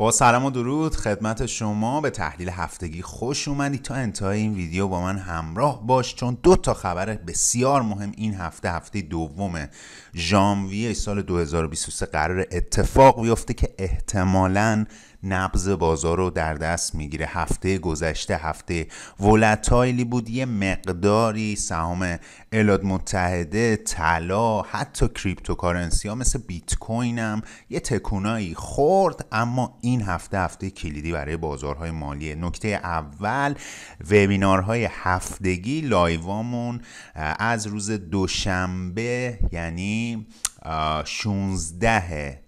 با سلام و درود خدمت شما به تحلیل هفتگی خوش اومدی تا انتهای این ویدیو با من همراه باش چون دو تا خبر بسیار مهم این هفته هفته دوم ژانویه سال 2023 قرار اتفاق بیفته که احتمالاً نبز بازار رو در دست میگیره هفته گذشته هفته ولتایلی بود یه مقداری سهام ایالات متحده طلا حتی کریپتوکارنسی ها مثل بیت کوین هم یه تکونایی خورد اما این هفته هفته کلیدی برای بازارهای مالی نکته اول وبینارهای هفتگی لایوامون از روز دوشنبه یعنی 16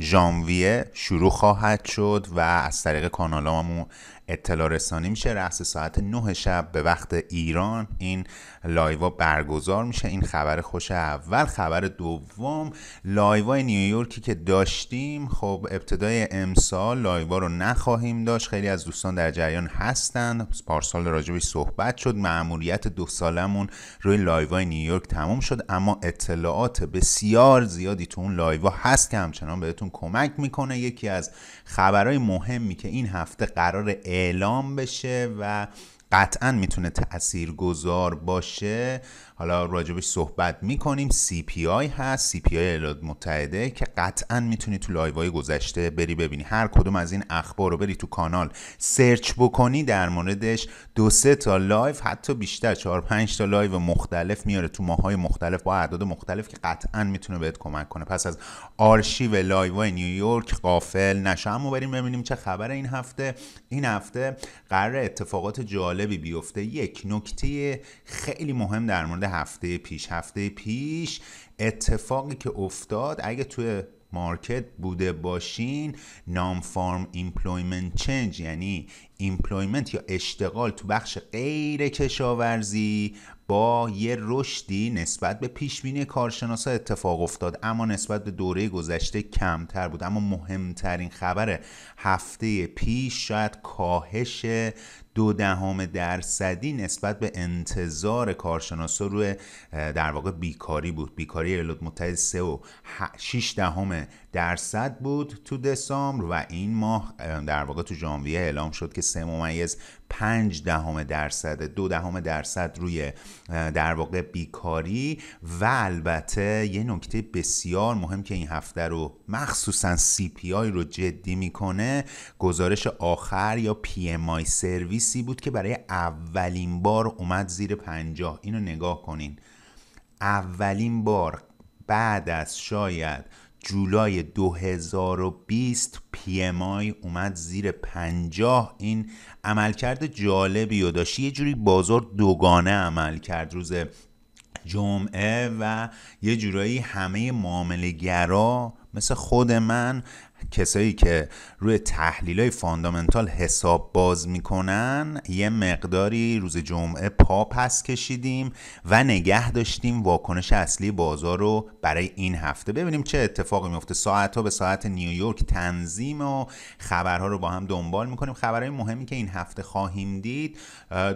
ژانویه شروع خواهد شد و از طریق کانالامون اطلاع رسانی میشه رأس ساعت 9 شب به وقت ایران این لایوا برگزار میشه این خبر خوش اول خبر دوم لایوا نیویورکی که داشتیم خب ابتدای امسال لایوا رو نخواهیم داشت خیلی از دوستان در جریان هستند پارسال راجبش صحبت شد معموریت دو سالمون روی لایوا نیویورک تموم شد اما اطلاعات بسیار زیادی تو اون لایوا هست که همچنان بهتون کمک میکنه یکی از خبرهای مهمی که این هفته قرار اعلام بشه و قطعا میتونه تأثیر گذار باشه حالا راجبش صحبت میکنیم CPI هست CPI ایالات متحده که قطعا میتونی تو لایوهای گذشته بری ببینی هر کدوم از این اخبار رو بری تو کانال سرچ بکنی در موردش دو سه تا لایو حتی بیشتر چهار پنج تا لایو مختلف میاره تو ماهای مختلف با اعداد مختلف که قطعا میتونه بهت کمک کنه پس از آرشیو لایوهای نیویورک قافل نشه اما بریم ببینیم چه خبر این هفته این هفته قرار اتفاقات جالبی بیفته یک نکته خیلی مهم در مورد هفته پیش هفته پیش اتفاقی که افتاد اگه توی مارکت بوده باشین نام فارم ایمپلویمنت چنج یعنی ایمپلویمنت یا اشتغال تو بخش غیر کشاورزی با یه رشدی نسبت به پیش بینی کارشناسا اتفاق افتاد اما نسبت به دوره گذشته کمتر بود اما مهمترین خبر هفته پیش شاید کاهش دو دهم درصدی نسبت به انتظار کارشناسا روی در واقع بیکاری بود بیکاری ایالات متحده 3 و 6 دهم درصد بود تو دسامبر و این ماه در واقع تو ژانویه اعلام شد که سه ممیز 5 دهم درصد دو دهم درصد روی در واقع بیکاری و البته یه نکته بسیار مهم که این هفته رو مخصوصا CPI رو جدی میکنه گزارش آخر یا PMI سرویس بود که برای اولین بار اومد زیر پنجاه اینو نگاه کنین اولین بار بعد از شاید جولای 2020 پی ام آی اومد زیر 50 این عملکرد جالبی و داشت یه جوری بازار دوگانه عمل کرد روز جمعه و یه جورایی همه معامله گرا مثل خود من کسایی که روی تحلیل های فاندامنتال حساب باز میکنن یه مقداری روز جمعه پا پس کشیدیم و نگه داشتیم واکنش اصلی بازار رو برای این هفته ببینیم چه اتفاقی میفته ساعت ها به ساعت نیویورک تنظیم و خبرها رو با هم دنبال میکنیم خبرهای مهمی که این هفته خواهیم دید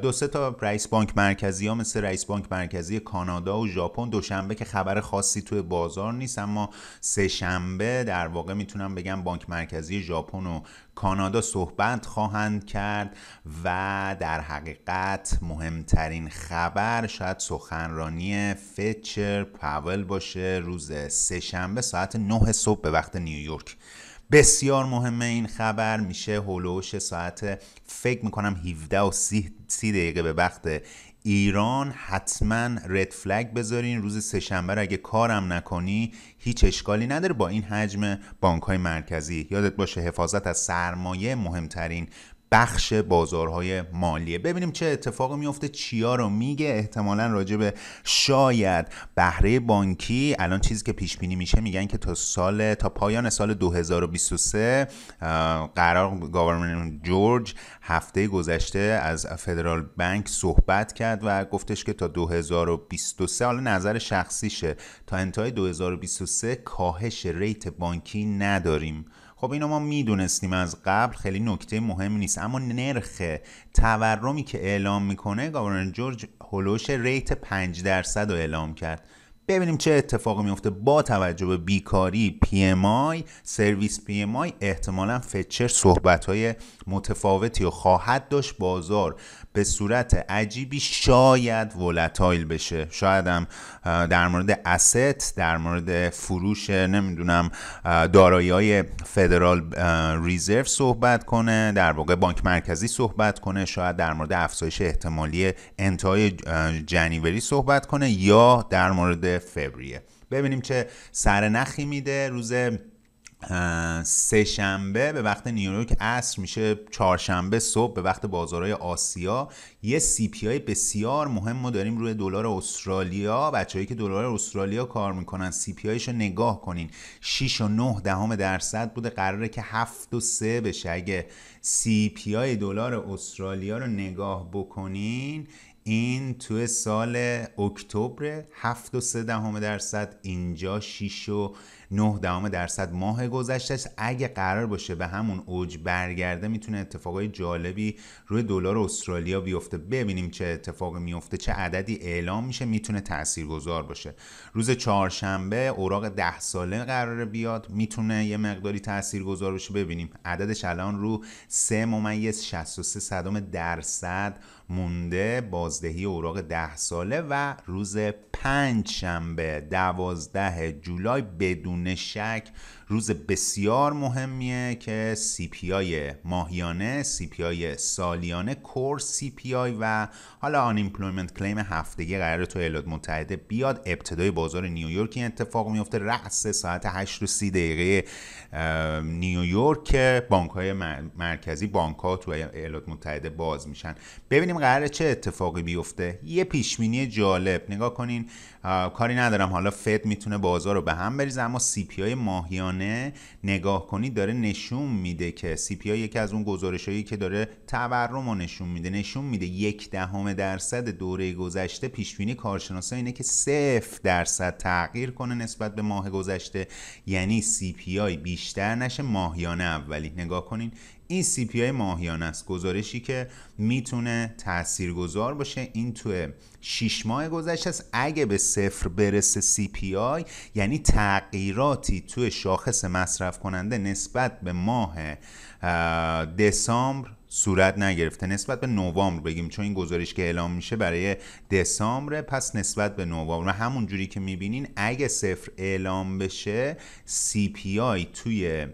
دو سه تا رئیس بانک مرکزی ها مثل رئیس بانک مرکزی کانادا و ژاپن دوشنبه که خبر خاصی توی بازار نیست اما سه شنبه در واقع میتونم بگم بانک مرکزی ژاپن و کانادا صحبت خواهند کرد و در حقیقت مهمترین خبر شاید سخنرانی فچر پاول باشه روز سهشنبه ساعت 9 صبح به وقت نیویورک بسیار مهمه این خبر میشه هولوش ساعت فکر میکنم 17 و 30 دقیقه به وقت ایران حتما رد فلگ بذارین روز سهشنبه اگه کارم نکنی هیچ اشکالی نداره با این حجم بانک های مرکزی یادت باشه حفاظت از سرمایه مهمترین بخش بازارهای مالیه ببینیم چه اتفاقی میفته چیا رو میگه احتمالا راجع به شاید بهره بانکی الان چیزی که پیش بینی میشه میگن که تا سال تا پایان سال 2023 قرار گاورنمنت جورج هفته گذشته از فدرال بنک صحبت کرد و گفتش که تا 2023 حالا نظر شخصیشه تا انتهای 2023 کاهش ریت بانکی نداریم خب اینو ما میدونستیم از قبل خیلی نکته مهم نیست اما نرخ تورمی که اعلام میکنه گاورنر جورج هولوش ریت 5 درصد رو اعلام کرد ببینیم چه اتفاقی میفته با توجه به بیکاری پی ام آی، سرویس پی ام آی احتمالا فچر صحبت های متفاوتی و خواهد داشت بازار به صورت عجیبی شاید ولتایل بشه شاید هم در مورد asset در مورد فروش نمیدونم دارایی های فدرال ریزرو صحبت کنه در واقع بانک مرکزی صحبت کنه شاید در مورد افزایش احتمالی انتهای جنیوری صحبت کنه یا در مورد فوریه ببینیم چه سرنخی میده روز سه شنبه به وقت نیویورک عصر میشه چهارشنبه صبح به وقت بازارهای آسیا یه سی پی آی بسیار مهم ما داریم روی دلار استرالیا بچههایی که دلار استرالیا کار میکنن سی پی رو نگاه کنین 6 و 9 دهم درصد بوده قراره که 7 و 3 بشه اگه سی پی آی دلار استرالیا رو نگاه بکنین این توی سال اکتبر 7 و دهم درصد اینجا 6 و 9 دهم درصد ماه گذشته اگه قرار باشه به همون اوج برگرده میتونه اتفاقای جالبی روی دلار استرالیا بیفته ببینیم چه اتفاقی میفته چه عددی اعلام میشه میتونه تاثیرگذار باشه روز چهارشنبه اوراق 10 ساله قراره بیاد میتونه یه مقداری تاثیرگذار باشه ببینیم عددش الان رو 3 ممیز 63 صدم درصد مونده بازدهی اوراق ده ساله و روز پنج شنبه دوازده جولای بدون شک روز بسیار مهمیه که آی ماهیانه آی سالیانه کور آی و حالا آن ایمپلویمنت کلیم هفتگی قرار تو ایالات متحده بیاد ابتدای بازار نیویورک این اتفاق میفته رأس ساعت 8 و دقیقه نیویورک که بانک های مرکزی بانک ها تو ایالات متحده باز میشن ببینیم قرار چه اتفاقی بیفته یه پیشبینی جالب نگاه کنین کاری ندارم حالا فد میتونه بازار رو به هم بریزه اما CPI ماهیانه نگاه کنی داره نشون میده که سی پی یکی از اون گزارش هایی که داره تورم رو نشون میده نشون میده یک دهم درصد دوره گذشته پیش بینی کارشناسا اینه که صفر درصد تغییر کنه نسبت به ماه گذشته یعنی سی پی بیشتر نشه ماهیانه اولی نگاه کنین این سی پی ماهیانه است گزارشی که میتونه تاثیرگذار باشه این توی 6 ماه گذشته است اگه به صفر برسه سی پی آی یعنی تغییراتی توی شاخص مصرف کننده نسبت به ماه دسامبر صورت نگرفته نسبت به نوامبر بگیم چون این گزارش که اعلام میشه برای دسامبر پس نسبت به نوامبر و همون جوری که میبینین اگه صفر اعلام بشه CPI توی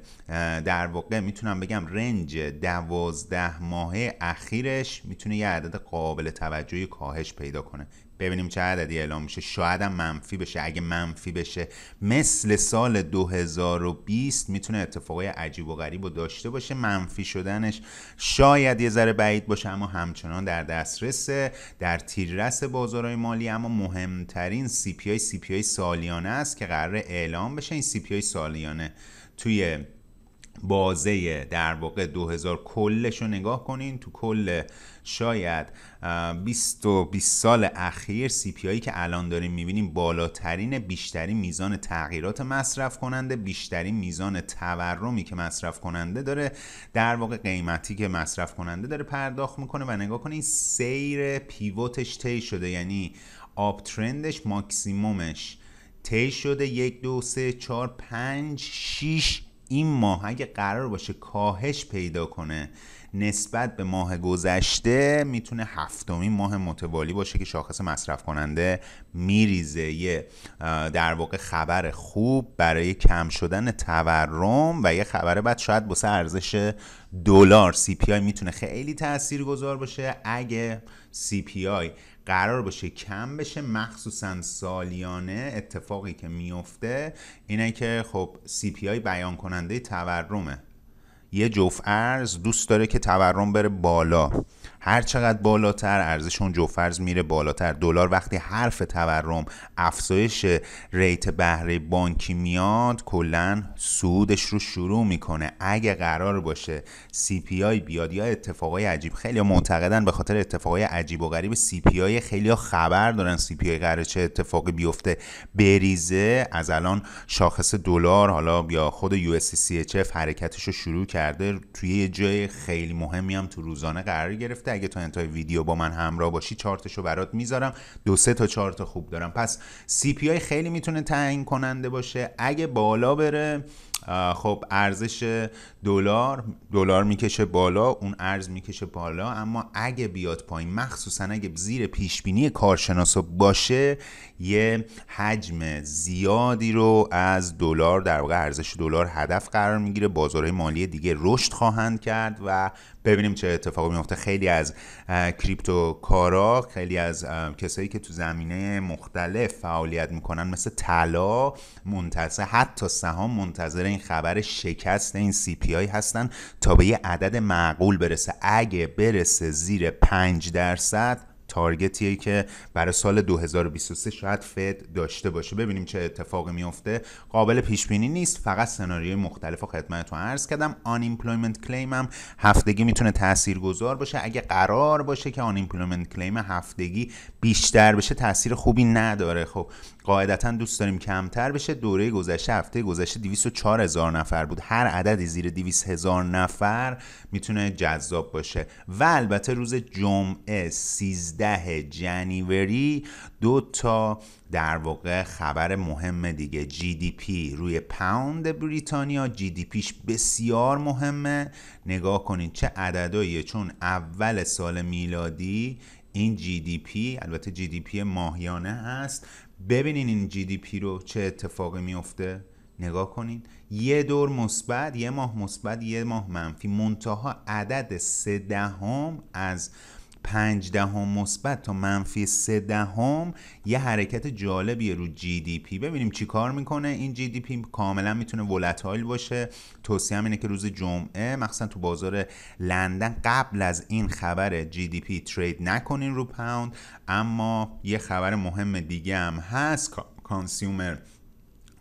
در واقع میتونم بگم رنج دوازده ماهه اخیرش میتونه یه عدد قابل توجهی کاهش پیدا کنه ببینیم چه عددی اعلام میشه شاید هم منفی بشه اگه منفی بشه مثل سال 2020 میتونه اتفاقای عجیب و غریب و داشته باشه منفی شدنش شاید یه ذره بعید باشه اما همچنان در دسترس در تیررس بازارهای مالی اما مهمترین سی پی آی سی پی آی سالیانه است که قرار اعلام بشه این سی پی آی سالیانه توی بازه در واقع 2000 کلش رو نگاه کنین تو کل شاید 20 و 20 سال اخیر سی پی آیی که الان داریم میبینیم بالاترین بیشترین میزان تغییرات مصرف کننده بیشترین میزان تورمی که مصرف کننده داره در واقع قیمتی که مصرف کننده داره پرداخت میکنه و نگاه کنین سیر پیوتش طی شده یعنی آپ ترندش ماکسیمومش طی شده یک دو سه چهار پنج شیش این ماه اگه قرار باشه کاهش پیدا کنه نسبت به ماه گذشته میتونه هفتمین ماه متوالی باشه که شاخص مصرف کننده میریزه یه در واقع خبر خوب برای کم شدن تورم و یه خبر بعد شاید با ارزش دلار سی پی آی میتونه خیلی تاثیرگذار باشه اگه سی پی آی قرار باشه کم بشه مخصوصا سالیانه اتفاقی که میفته اینه که خب سی پی آی بیان کننده تورمه یه جفت ارز دوست داره که تورم بره بالا هر چقدر بالاتر ارزش اون جوفرز میره بالاتر دلار وقتی حرف تورم افزایش ریت بهره بانکی میاد کلا سودش رو شروع میکنه اگه قرار باشه سی پی آی بیاد یا اتفاقای عجیب خیلی معتقدن به خاطر اتفاقای عجیب و غریب سی پی آی خیلی خبر دارن سی پی آی قرار چه اتفاقی بیفته بریزه از الان شاخص دلار حالا یا خود یو اس حرکتش رو شروع کرده توی یه جای خیلی مهمی هم تو روزانه قرار گرفته اگه تا انتهای ویدیو با من همراه باشی چارتش رو برات میذارم دو سه تا چارت خوب دارم پس سی پی آی خیلی میتونه تعیین کننده باشه اگه بالا بره خب ارزش دلار دلار میکشه بالا اون ارز میکشه بالا اما اگه بیاد پایین مخصوصا اگه زیر پیش بینی کارشناسا باشه یه حجم زیادی رو از دلار در واقع ارزش دلار هدف قرار میگیره بازارهای مالی دیگه رشد خواهند کرد و ببینیم چه اتفاقی میفته خیلی از کریپتوکارا خیلی از کسایی که تو زمینه مختلف فعالیت میکنن مثل طلا منتظر حتی سهام منتظر این خبر شکست این سی پی آی هستن تا به یه عدد معقول برسه اگه برسه زیر 5 درصد تارگتیه که برای سال 2023 شاید فد داشته باشه ببینیم چه اتفاقی میفته قابل پیش بینی نیست فقط سناریوی مختلف و خدمتتون عرض کردم آن ایمپلویمنت کلیم هم هفتگی میتونه تاثیرگذار باشه اگه قرار باشه که آن ایمپلویمنت کلیم هفتگی بیشتر بشه تاثیر خوبی نداره خب قاعدتا دوست داریم کمتر بشه دوره گذشته هفته گذشته 204 هزار نفر بود هر عددی زیر 200 هزار نفر میتونه جذاب باشه و البته روز جمعه 13 19 جنیوری دو تا در واقع خبر مهم دیگه جی دی پی روی پوند بریتانیا جی دی پیش بسیار مهمه نگاه کنید چه عدداییه چون اول سال میلادی این جی دی پی البته جی دی پی ماهیانه هست ببینین این جی دی پی رو چه اتفاقی میفته نگاه کنین یه دور مثبت یه ماه مثبت یه ماه منفی منتها عدد سه دهم از پنج دهم مثبت تا منفی سه دهم یه حرکت جالبیه رو جی دی پی ببینیم چی کار میکنه این جی دی پی کاملا میتونه ولتایل باشه توصیه اینه که روز جمعه مخصوصا تو بازار لندن قبل از این خبر جی دی پی ترید نکنین رو پاوند اما یه خبر مهم دیگه هم هست کانسیومر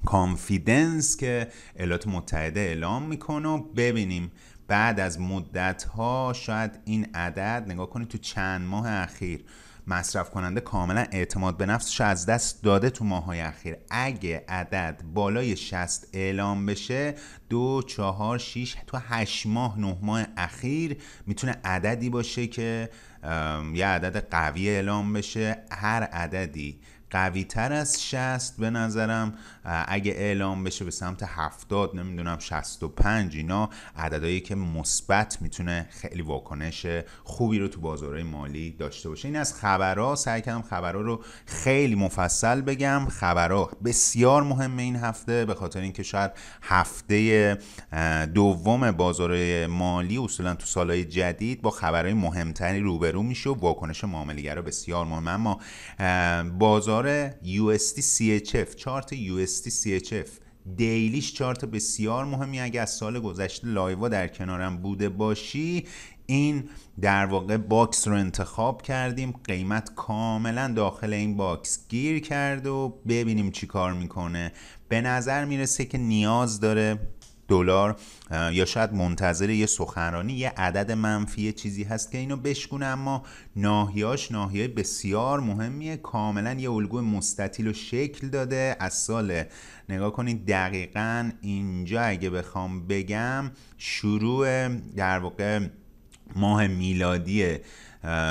کانفیدنس که ایالات متحده اعلام میکنه و ببینیم بعد از مدت ها شاید این عدد نگاه کنید تو چند ماه اخیر مصرف کننده کاملا اعتماد به نفسش از دست داده تو ماهای اخیر اگه عدد بالای 60 اعلام بشه دو چهار شیش تو هشت ماه نه ماه اخیر میتونه عددی باشه که یه عدد قوی اعلام بشه هر عددی قوی تر از 60 به نظرم اگه اعلام بشه به سمت 70 نمیدونم 65 اینا عددهایی که مثبت میتونه خیلی واکنش خوبی رو تو بازارهای مالی داشته باشه این از خبرها سعی کردم خبرها رو خیلی مفصل بگم خبرها بسیار مهمه این هفته به خاطر اینکه شاید هفته دوم بازار مالی اصولا تو سالهای جدید با خبرهای مهمتری روبرو میشه و واکنش معامله‌گرا بسیار مهمه اما بازار دلار USD CHF چارت USD CHF دیلیش چارت بسیار مهمی اگه از سال گذشته لایوا در کنارم بوده باشی این در واقع باکس رو انتخاب کردیم قیمت کاملا داخل این باکس گیر کرد و ببینیم چی کار میکنه به نظر میرسه که نیاز داره دلار یا شاید منتظر یه سخنرانی یه عدد منفی چیزی هست که اینو بشکونه اما ناحیاش ناحیه بسیار مهمیه کاملا یه الگو مستطیل و شکل داده از سال نگاه کنید دقیقا اینجا اگه بخوام بگم شروع در واقع ماه میلادیه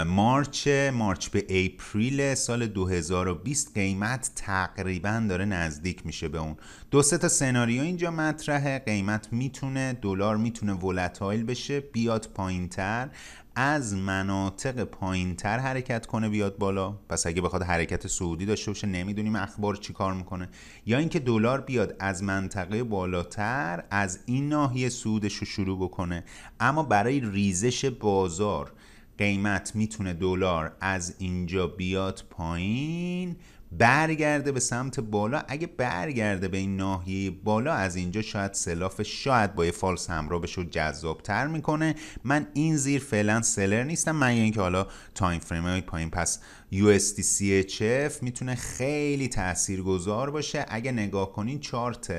مارچ مارچ به اپریل سال 2020 قیمت تقریبا داره نزدیک میشه به اون دو سه تا سناریو اینجا مطرحه قیمت میتونه دلار میتونه ولتایل بشه بیاد پایین تر از مناطق پایین تر حرکت کنه بیاد بالا پس اگه بخواد حرکت سعودی داشته باشه نمیدونیم اخبار چی کار میکنه یا اینکه دلار بیاد از منطقه بالاتر از این ناحیه سودش رو شروع بکنه اما برای ریزش بازار قیمت میتونه دلار از اینجا بیاد پایین برگرده به سمت بالا اگه برگرده به این ناحیه بالا از اینجا شاید سلاف شاید با یه فالس همراه بشه و جذابتر میکنه من این زیر فعلا سلر نیستم من یعنی اینکه حالا تایم فریم های پایین پس USDCHF میتونه خیلی تاثیرگذار باشه اگه نگاه کنین چارت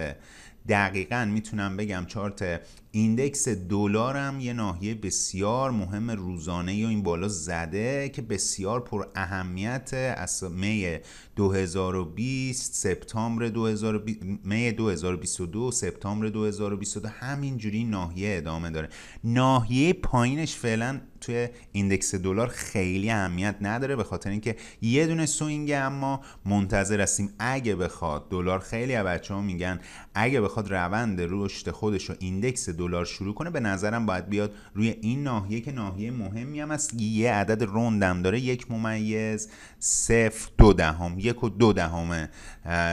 دقیقا میتونم بگم چارت ایندکس دلارم یه ناحیه بسیار مهم روزانه یا این بالا زده که بسیار پر اهمیت از می 2020 سپتامبر 2020 می 2022 سپتامبر 2022 همینجوری ناحیه ادامه داره ناحیه پایینش فعلا توی ایندکس دلار خیلی اهمیت نداره به خاطر اینکه یه دونه سوینگ اما منتظر هستیم اگه بخواد دلار خیلی از بچه‌ها میگن اگه بخواد روند رشد خودش رو ایندکس دلار شروع کنه به نظرم باید بیاد روی این ناحیه که ناحیه مهمی هم است یه عدد روندم داره یک ممیز صفر دو دهم یک و دو دهم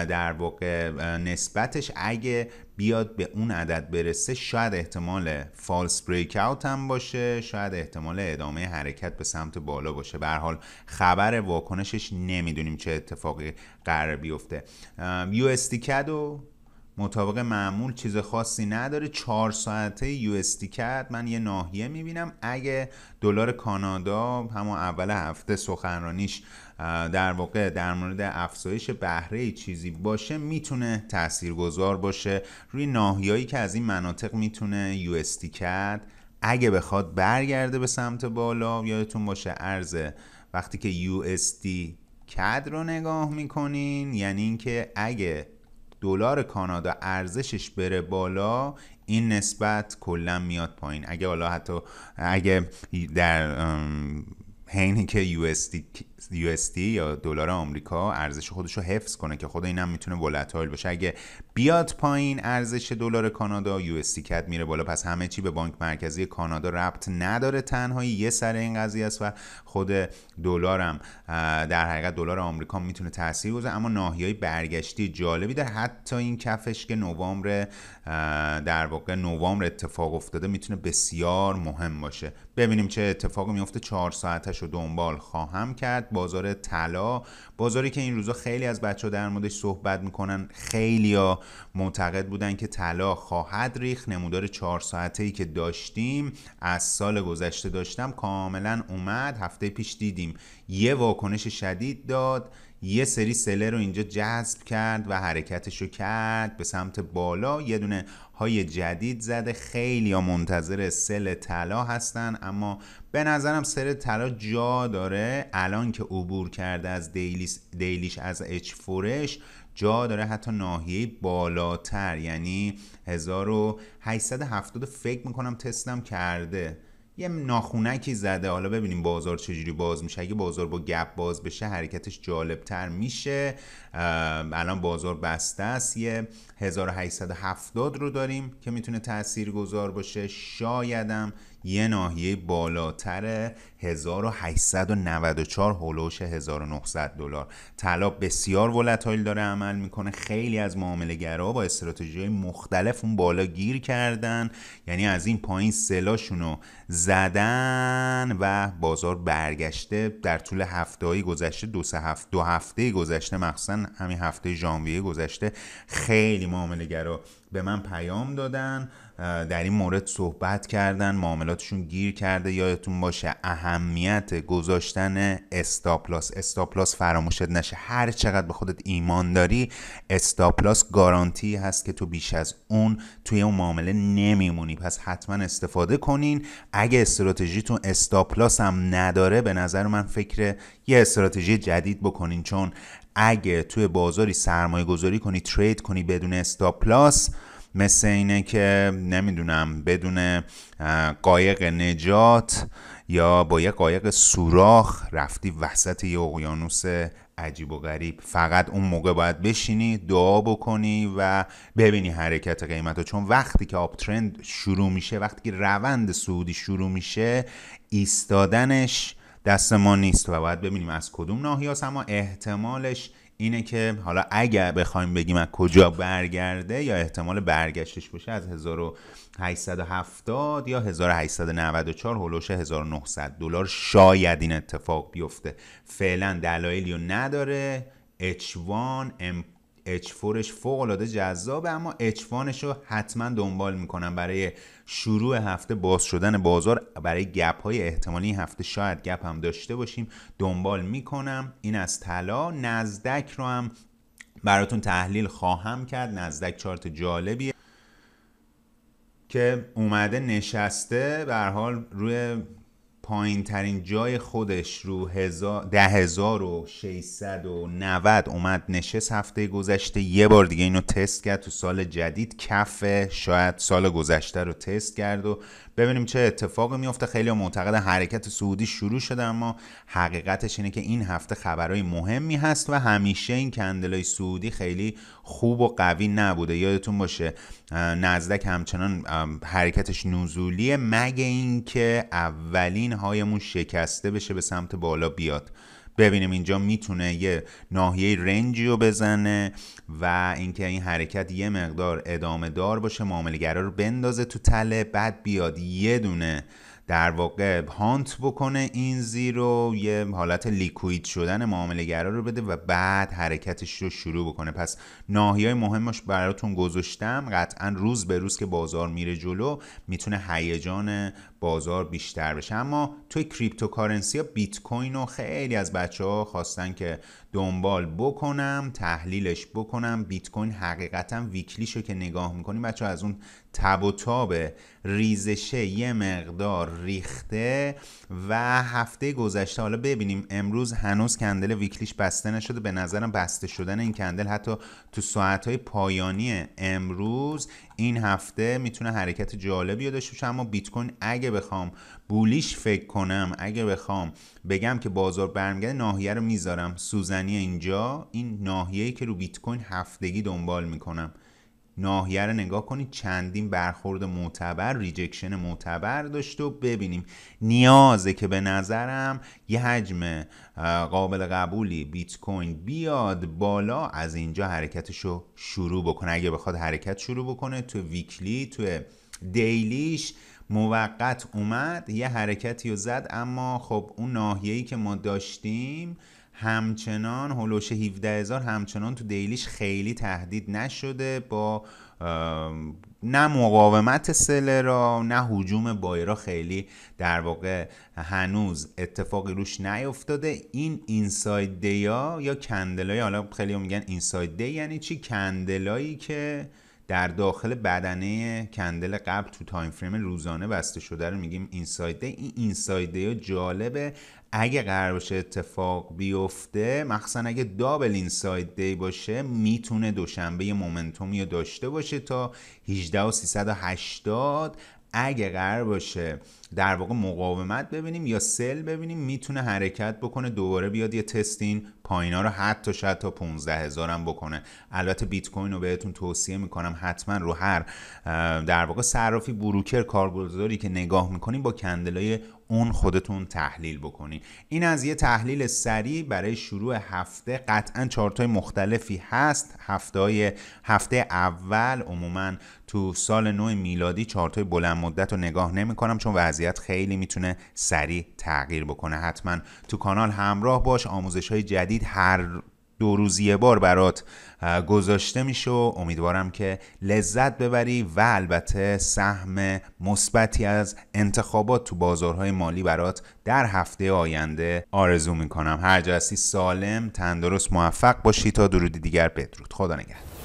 در واقع نسبتش اگه بیاد به اون عدد برسه شاید احتمال فالس بریک اوت هم باشه شاید احتمال ادامه حرکت به سمت بالا باشه به حال خبر واکنشش نمیدونیم چه اتفاقی قرار بیفته یو اس و مطابق معمول چیز خاصی نداره چهار ساعته یو اس من یه ناحیه میبینم اگه دلار کانادا همون اول هفته سخنرانیش در واقع در مورد افزایش بهره چیزی باشه میتونه تاثیرگذار باشه روی ناحیه‌ای که از این مناطق میتونه یو کرد اگه بخواد برگرده به سمت بالا یادتون باشه ارز وقتی که USD کد رو نگاه میکنین یعنی اینکه اگه دلار کانادا ارزشش بره بالا این نسبت کلا میاد پایین اگه حالا حتی اگه در حینی که دی یو یا دلار آمریکا ارزش خودش رو حفظ کنه که خود اینم میتونه ولتایل باشه اگه بیاد پایین ارزش دلار کانادا یو کد میره بالا پس همه چی به بانک مرکزی کانادا ربط نداره تنهایی یه سر این قضیه است و خود دلارم در حقیقت دلار آمریکا میتونه تاثیر گذاره اما ناحیه‌ای برگشتی جالبی در حتی این کفش که نوامبر در واقع نوامبر اتفاق افتاده میتونه بسیار مهم باشه ببینیم چه اتفاقی میفته چهار ساعتش رو دنبال خواهم کرد بازار طلا بازاری که این روزا خیلی از بچه ها در موردش صحبت میکنن خیلی ها معتقد بودن که طلا خواهد ریخ نمودار چهار ساعته ای که داشتیم از سال گذشته داشتم کاملا اومد هفته پیش دیدیم یه واکنش شدید داد یه سری سله رو اینجا جذب کرد و حرکتش رو کرد به سمت بالا یه دونه های جدید زده خیلی ها منتظر سل طلا هستن اما به نظرم سل طلا جا داره الان که عبور کرده از دیلیش از اچ فورش جا داره حتی ناحیه بالاتر یعنی 1870 فکر میکنم تستم کرده یه ناخونکی زده حالا ببینیم بازار چجوری باز میشه اگه بازار با گپ باز بشه حرکتش جالب تر میشه الان بازار بسته است یه 1870 رو داریم که میتونه گذار باشه شایدم یه ناحیه بالاتر 1894 هولوش 1900 دلار طلا بسیار ولتایل داره عمل میکنه خیلی از معامله با استراتژی مختلف اون بالا گیر کردن یعنی از این پایین رو زدن و بازار برگشته در طول هفته گذشته دو سه هفته دو هفته گذشته مخصوصا همین هفته ژانویه گذشته خیلی معامله به من پیام دادن در این مورد صحبت کردن معاملاتشون گیر کرده یادتون باشه اهمیت گذاشتن استاپلاس استاپلاس فراموشت نشه هر چقدر به خودت ایمان داری استاپلاس گارانتی هست که تو بیش از اون توی اون معامله نمیمونی پس حتما استفاده کنین اگه استراتژیتون استاپلاس هم نداره به نظر من فکر یه استراتژی جدید بکنین چون اگه توی بازاری سرمایه گذاری کنی ترید کنی بدون استاپلاس مثل اینه که نمیدونم بدون قایق نجات یا با یه قایق سوراخ رفتی وسط یه اقیانوس عجیب و غریب فقط اون موقع باید بشینی دعا بکنی و ببینی حرکت قیمت چون وقتی که آپ ترند شروع میشه وقتی که روند سعودی شروع میشه ایستادنش دست ما نیست و باید ببینیم از کدوم ناحیه است اما احتمالش اینه که حالا اگر بخوایم بگیم از کجا برگرده یا احتمال برگشتش باشه از 1870 یا 1894 هلوش 1900 دلار شاید این اتفاق بیفته فعلا دلایلی نداره H1 M H4ش فوق العاده جذابه اما h 1 رو حتما دنبال میکنم برای شروع هفته باز شدن بازار برای گپ های احتمالی هفته شاید گپ هم داشته باشیم دنبال میکنم این از طلا نزدک رو هم براتون تحلیل خواهم کرد نزدک چارت جالبیه که اومده نشسته به حال روی پایین ترین جای خودش رو 10690 اومد نشست هفته گذشته یه بار دیگه اینو تست کرد تو سال جدید کف شاید سال گذشته رو تست کرد و ببینیم چه اتفاقی میفته خیلی معتقد حرکت سعودی شروع شده اما حقیقتش اینه که این هفته خبرهای مهمی هست و همیشه این کندلای سعودی خیلی خوب و قوی نبوده یادتون باشه نزدک همچنان حرکتش نزولیه مگه اینکه اولین هایمون شکسته بشه به سمت بالا بیاد ببینیم اینجا میتونه یه ناحیه رنجی رو بزنه و اینکه این حرکت یه مقدار ادامه دار باشه معامله رو بندازه تو تله بعد بیاد یه دونه در واقع هانت بکنه این زیرو یه حالت لیکوید شدن معامله رو بده و بعد حرکتش رو شروع بکنه پس ناهی های مهمش براتون گذاشتم قطعا روز به روز که بازار میره جلو میتونه هیجان بازار بیشتر بشه اما توی کریپتوکارنسی ها بیت کوین رو خیلی از بچه ها خواستن که دنبال بکنم تحلیلش بکنم بیت کوین حقیقتا رو که نگاه میکنیم بچه ها از اون تب و تاب ریزشه یه مقدار ریخته و هفته گذشته حالا ببینیم امروز هنوز کندل ویکلیش بسته نشده به نظرم بسته شدن این کندل حتی تو ساعتهای پایانی امروز این هفته میتونه حرکت جالبی داشته باشه اما بیت کوین اگه بخوام بولیش فکر کنم اگه بخوام بگم که بازار برمیگرده ناحیه رو میذارم سوزنی اینجا این ناحیه‌ای که رو بیت کوین هفتگی دنبال میکنم ناحیه رو نگاه کنید چندین برخورد معتبر ریجکشن معتبر داشته و ببینیم نیازه که به نظرم یه حجم قابل قبولی بیت کوین بیاد بالا از اینجا حرکتش رو شروع بکنه اگه بخواد حرکت شروع بکنه تو ویکلی تو دیلیش موقت اومد یه حرکتی رو زد اما خب اون ناحیه‌ای که ما داشتیم همچنان هلوش 17 هزار همچنان تو دیلیش خیلی تهدید نشده با نه مقاومت سلرا نه حجوم بایرا خیلی در واقع هنوز اتفاقی روش نیفتاده این اینساید دیا یا کندلای حالا خیلی میگن اینساید دی یعنی چی کندلایی که در داخل بدنه کندل قبل تو تایم فریم روزانه بسته شده رو میگیم اینساید دی این اینساید دی جالبه اگه قرار باشه اتفاق بیفته مخصوصا اگه دابل اینساید دی باشه میتونه دوشنبه یه مومنتومی رو داشته باشه تا 18 و اگه قرار باشه در واقع مقاومت ببینیم یا سل ببینیم میتونه حرکت بکنه دوباره بیاد یه تستین پایینا رو حتی شاید تا 15 هزار هم بکنه البته بیت کوین رو بهتون توصیه میکنم حتما رو هر در واقع صرافی بروکر کارگزاری که نگاه میکنیم با کندلای اون خودتون تحلیل بکنید. این از یه تحلیل سریع برای شروع هفته قطعا چارتای مختلفی هست هفته, هفته اول عموما تو سال نو میلادی چارتای بلند مدت رو نگاه نمی کنم چون وضعیت خیلی میتونه سریع تغییر بکنه حتما تو کانال همراه باش آموزش های جدید هر دو روز یه بار برات گذاشته میشه و امیدوارم که لذت ببری و البته سهم مثبتی از انتخابات تو بازارهای مالی برات در هفته آینده آرزو میکنم هر جسی سالم تندرست موفق باشی تا درودی دیگر بدرود خدا نگهدار